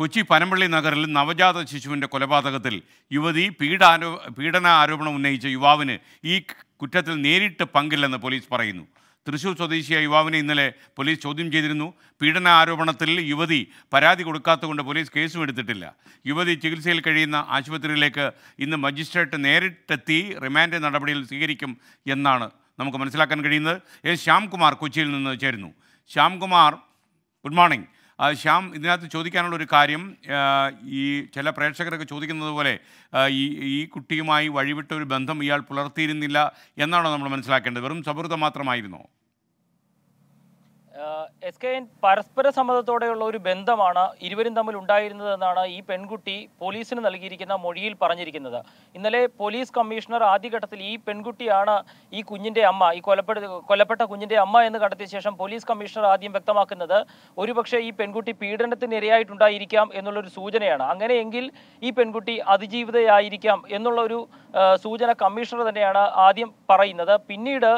കൊച്ചി പനമ്പള്ളി നഗറിൽ നവജാത ശിശുവിൻ്റെ കൊലപാതകത്തിൽ യുവതി പീഡാരോ പീഡന ആരോപണം ഉന്നയിച്ച യുവാവിന് ഈ കുറ്റത്തിൽ നേരിട്ട് പങ്കില്ലെന്ന് പോലീസ് പറയുന്നു തൃശൂർ സ്വദേശിയായ യുവാവിനെ ഇന്നലെ പോലീസ് ചോദ്യം ചെയ്തിരുന്നു പീഡന ആരോപണത്തിൽ യുവതി പരാതി കൊടുക്കാത്തതുകൊണ്ട് പോലീസ് കേസും എടുത്തിട്ടില്ല യുവതി ചികിത്സയിൽ കഴിയുന്ന ആശുപത്രിയിലേക്ക് ഇന്ന് മജിസ്ട്രേറ്റ് നേരിട്ടെത്തി റിമാൻഡ് നടപടിയിൽ സ്വീകരിക്കും എന്നാണ് നമുക്ക് മനസ്സിലാക്കാൻ കഴിയുന്നത് എ ശ്യാംകുമാർ കൊച്ചിയിൽ നിന്ന് ചേരുന്നു ശ്യാംകുമാർ ഗുഡ് മോർണിംഗ് ശ്യാം ഇതിനകത്ത് ചോദിക്കാനുള്ള ഒരു കാര്യം ഈ ചില പ്രേക്ഷകരൊക്കെ ചോദിക്കുന്നത് പോലെ ഈ ഈ കുട്ടിയുമായി വഴിവിട്ട ഒരു ബന്ധം ഇയാൾ പുലർത്തിയിരുന്നില്ല എന്നാണോ നമ്മൾ മനസ്സിലാക്കേണ്ടത് വെറും സൗഹൃദം മാത്രമായിരുന്നോ എസ് കെ എൻ പരസ്പര സമ്മതത്തോടെയുള്ള ഒരു ബന്ധമാണ് ഇരുവരും തമ്മിൽ ഉണ്ടായിരുന്നതെന്നാണ് ഈ പെൺകുട്ടി പോലീസിന് നൽകിയിരിക്കുന്ന മൊഴിയിൽ പറഞ്ഞിരിക്കുന്നത് ഇന്നലെ പോലീസ് കമ്മീഷണർ ആദ്യഘട്ടത്തിൽ ഈ പെൺകുട്ടിയാണ് ഈ കുഞ്ഞിൻ്റെ അമ്മ ഈ കൊലപ്പെട്ട കൊല്ലപ്പെട്ട കുഞ്ഞിൻ്റെ അമ്മ എന്ന് കണ്ടെത്തിയ ശേഷം പോലീസ് കമ്മീഷണർ ആദ്യം വ്യക്തമാക്കുന്നത് ഒരുപക്ഷെ ഈ പെൺകുട്ടി പീഡനത്തിന് ഇരയായിട്ടുണ്ടായിരിക്കാം എന്നുള്ളൊരു സൂചനയാണ് അങ്ങനെയെങ്കിൽ ഈ പെൺകുട്ടി അതിജീവിതയായിരിക്കാം എന്നുള്ളൊരു സൂചന കമ്മീഷണർ തന്നെയാണ് ആദ്യം പറയുന്നത് പിന്നീട്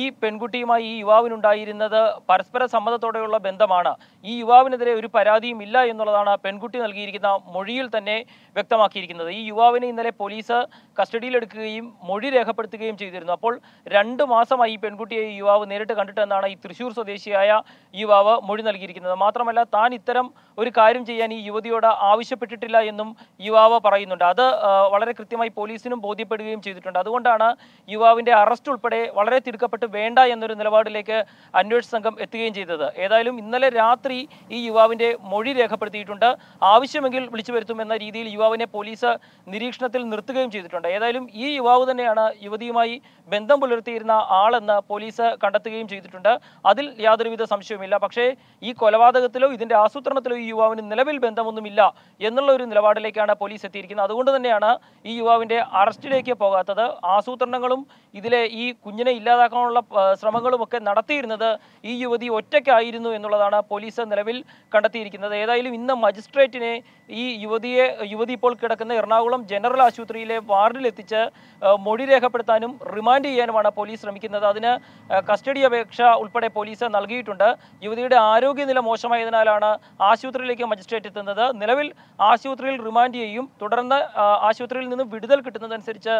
ഈ പെൺകുട്ടിയുമായി ഈ യുവാവിനുണ്ടായിരുന്നത് പരസ്പര സമ്മതത്തോടെയുള്ള ബന്ധമാണ് ഈ യുവാവിനെതിരെ ഒരു പരാതിയും ഇല്ല എന്നുള്ളതാണ് പെൺകുട്ടി നൽകിയിരിക്കുന്ന മൊഴിയിൽ തന്നെ വ്യക്തമാക്കിയിരിക്കുന്നത് ഈ യുവാവിനെ ഇന്നലെ പോലീസ് കസ്റ്റഡിയിലെടുക്കുകയും മൊഴി രേഖപ്പെടുത്തുകയും ചെയ്തിരുന്നു അപ്പോൾ രണ്ട് മാസമായി ഈ പെൺകുട്ടിയെ ഈ യുവാവ് നേരിട്ട് കണ്ടിട്ടെന്നാണ് ഈ തൃശൂർ സ്വദേശിയായ യുവാവ് മൊഴി നൽകിയിരിക്കുന്നത് മാത്രമല്ല താൻ ഇത്തരം ഒരു കാര്യം ചെയ്യാൻ ഈ യുവതിയോട് ആവശ്യപ്പെട്ടിട്ടില്ല എന്നും യുവാവ് പറയുന്നുണ്ട് അത് വളരെ കൃത്യമായി പോലീസിനും ബോധ്യപ്പെടുകയും ചെയ്തിട്ടുണ്ട് അതുകൊണ്ടാണ് യുവാവിൻ്റെ അറസ്റ്റ് ഉൾപ്പെടെ വളരെ തിടുക്കപ്പെട്ട ആവശ്യപ്പെട്ട് വേണ്ട എന്നൊരു നിലപാടിലേക്ക് അന്വേഷണ സംഘം എത്തുകയും ചെയ്തത് ഏതായാലും ഇന്നലെ രാത്രി ഈ യുവാവിന്റെ മൊഴി രേഖപ്പെടുത്തിയിട്ടുണ്ട് ആവശ്യമെങ്കിൽ വിളിച്ചു വരുത്തുമെന്ന രീതിയിൽ യുവാവിനെ പോലീസ് നിരീക്ഷണത്തിൽ നിർത്തുകയും ചെയ്തിട്ടുണ്ട് ഏതായാലും ഈ യുവാവ് തന്നെയാണ് യുവതിയുമായി ബന്ധം പുലർത്തിയിരുന്ന ആളെന്ന് പോലീസ് കണ്ടെത്തുകയും ചെയ്തിട്ടുണ്ട് അതിൽ യാതൊരുവിധ സംശയവുമില്ല പക്ഷേ ഈ കൊലപാതകത്തിലോ ഇതിന്റെ ആസൂത്രണത്തിലോ ഈ യുവാവിന് നിലവിൽ ബന്ധമൊന്നുമില്ല എന്നുള്ള ഒരു നിലപാടിലേക്കാണ് പോലീസ് എത്തിയിരിക്കുന്നത് അതുകൊണ്ട് തന്നെയാണ് ഈ യുവാവിന്റെ അറസ്റ്റിലേക്ക് പോകാത്തത് ആസൂത്രണങ്ങളും ഇതിലെ ഈ കുഞ്ഞിനെ ഇല്ലാതാക്കാനുള്ള ശ്രമങ്ങളുമൊക്കെ നടത്തിയിരുന്നത് ഈ യുവതി ഒറ്റയ്ക്കായിരുന്നു എന്നുള്ളതാണ് പോലീസ് നിലവിൽ കണ്ടെത്തിയിരിക്കുന്നത് ഏതായാലും ഇന്ന് മജിസ്ട്രേറ്റിനെ ഈ യുവതിയെ യുവതി ഇപ്പോൾ കിടക്കുന്ന എറണാകുളം ജനറൽ ആശുപത്രിയിലെ വാർഡിലെത്തിച്ച് മൊഴി രേഖപ്പെടുത്താനും റിമാൻഡ് ചെയ്യാനുമാണ് പോലീസ് ശ്രമിക്കുന്നത് അതിന് കസ്റ്റഡി അപേക്ഷ ഉൾപ്പെടെ പോലീസ് നൽകിയിട്ടുണ്ട് യുവതിയുടെ ആരോഗ്യനില മോശമായതിനാലാണ് ആശുപത്രിയിലേക്ക് മജിസ്ട്രേറ്റ് എത്തുന്നത് നിലവിൽ ആശുപത്രിയിൽ റിമാൻഡ് ചെയ്യും തുടർന്ന് ആശുപത്രിയിൽ നിന്ന് വിടുതൽ കിട്ടുന്നതനുസരിച്ച്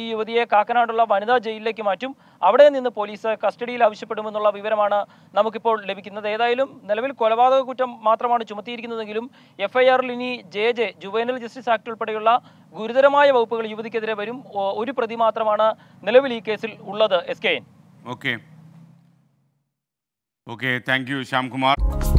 ഈ യുവതിയെ കാക്കനാടുള്ള വനിതാ വനിതാ ജയിലിലേക്ക് മാറ്റും അവിടെ നിന്ന് പോലീസ് കസ്റ്റഡിയിൽ ആവശ്യപ്പെടുമെന്നുള്ള വിവരമാണ് നമുക്കിപ്പോൾ ലഭിക്കുന്നത് ഏതായാലും നിലവിൽ കൊലപാതക കുറ്റം മാത്രമാണ് ചുമത്തിയിരിക്കുന്നതെങ്കിലും എഫ്ഐആറിൽ ഇനി J J juvenile justice act ഉൾപ്പെടെയുള്ള ഗുരുതരമായ വകുപ്പുകൾ യുവതിക്കെതിരെ വരും ഒരു പ്രതി മാത്രമാണ് നിലവിൽ ഈ കേസിൽ ഉള്ളത് S K N okay okay thank you Shyamkumar